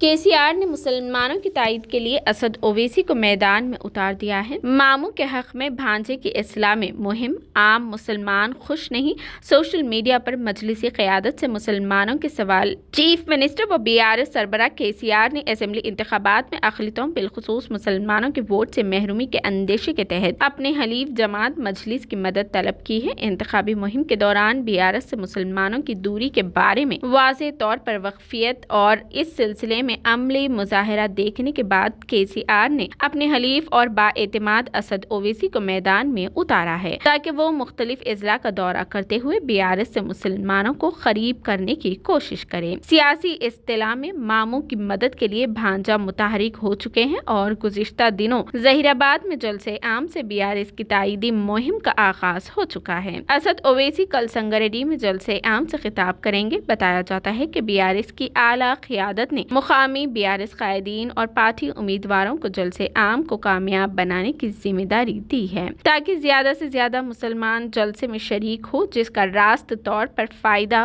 केसीआर ने मुसलमानों की तायद के लिए असद ओवैसी को मैदान में उतार दिया है मामू के हक में भांजे की इस्लामी मुहिम आम मुसलमान खुश नहीं सोशल मीडिया पर मजलिसी क्यादत से मुसलमानों के सवाल चीफ मिनिस्टर व बी आर एस सरबरा के सी आर ने असम्बली इंतबात में अखिलतों बिलखसूस मुसलमानों के वोट से महरूमी के अंदेशे के तहत अपने हलीफ जमात मजलिस की मदद तलब की है इंतबी मुहिम के दौरान बी आर एस से मुसलमानों की दूरी के बारे में वाज तौर पर वकफियत और इस सिलसिले में अमले मुजाहरा देखने के बाद केसीआर ने अपने हलीफ और बातमाद असद ओवैसी को मैदान में उतारा है ताकि वो मुख्तलिफ अजला का दौरा करते हुए बी आर एस से मुसलमानों को खरीब करने की कोशिश करे सियासी अतलाह में मामों की मदद के लिए भांजा मुतहरिक हो चुके हैं और गुजशत दिनों जहीराबाद में जलसे आम से बी आर एस की तयदी मुहिम का आगाज हो चुका है असद ओवैसी कल संगरेडी में जलसे आम से खिताब करेंगे बताया जाता है की बी आर एस की आला क्यादत ने मुखा मुकामी एस कायदीन और पार्टी उम्मीदवारों को जलसे से आम को कामयाब बनाने की जिम्मेदारी दी है ताकि ज्यादा ऐसी ज्यादा मुसलमान जलसे में शरीक हो जिसका रास्त तौर पर फायदा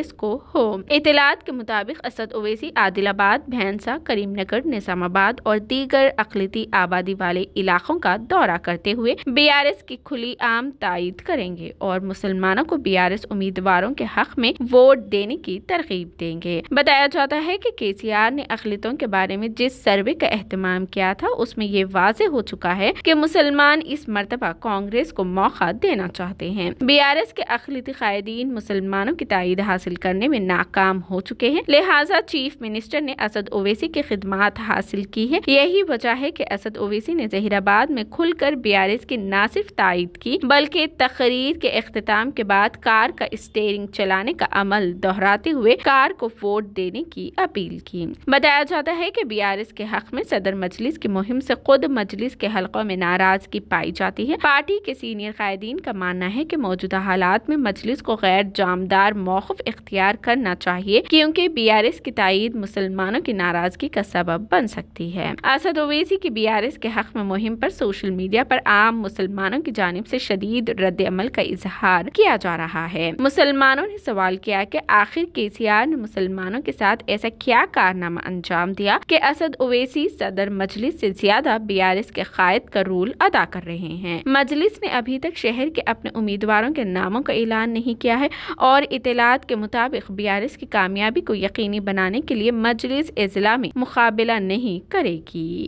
एस को हो इतलात के मुताबिक असद ओवैसी आदिलाबाद भैंसा करीमनगर निजामाबाद और दीगर अकलती आबादी वाले इलाकों का दौरा करते हुए एस की खुली आम तायद करेंगे और मुसलमानों को एस उम्मीदवारों के हक में वोट देने की तरकीब देंगे बताया जाता है कि केसीआर ने अखिलतों के बारे में जिस सर्वे का अहतमाम किया था उसमें ये वाज हो चुका है की मुसलमान इस मरतबा कांग्रेस को मौका देना चाहते हैं बी आर एस के अखिलती कायदीन मुसलमानों की तइद हासिल करने में नाकाम हो चुके हैं लिहाजा चीफ मिनिस्टर ने असद ओवैसी की खिदमत हासिल की है यही वजह है की असद ओवैसी ने जहराबाद में कर बी आर एस की न सिर्फ तायद की बल्कि तकरीर के अख्ताम के बाद कार का स्टेयरिंग चलाने का अमल दोहराते हुए कार को वोट देने की अपील की बताया जाता है कि बीआरएस के हक में सदर मजलिस की मुहिम से खुद मजलिस के हलकों में नाराजगी पाई जाती है पार्टी के सीनियर कायदीन का मानना है कि मौजूदा हालात में मजलिस को गैर जामदार मौकफ इख्तियार करना चाहिए क्योंकि बीआरएस की तइद मुसलमानों की नाराजगी का सबब बन सकती है असद ओवैसी की बीआरएस के हक में मुहिम पर सोशल मीडिया पर आम मुसलमानों की जानब से शदीद रद्द अमल का इजहार किया जा रहा है मुसलमानों ने सवाल किया कि आखिर के सी आर ने मुसलमानों के साथ ऐसा क्या कारनामा कारनामा अंजाम दिया कि असद ओवैसी सदर मजलिस से ज्यादा बीआरएस के कायद का रोल अदा कर रहे हैं मजलिस ने अभी तक शहर के अपने उम्मीदवारों के नामों का ऐलान नहीं किया है और इतलात के मुताबिक एस की कामयाबी को यकीनी बनाने के लिए मजलिस अजला में मुकाबला नहीं करेगी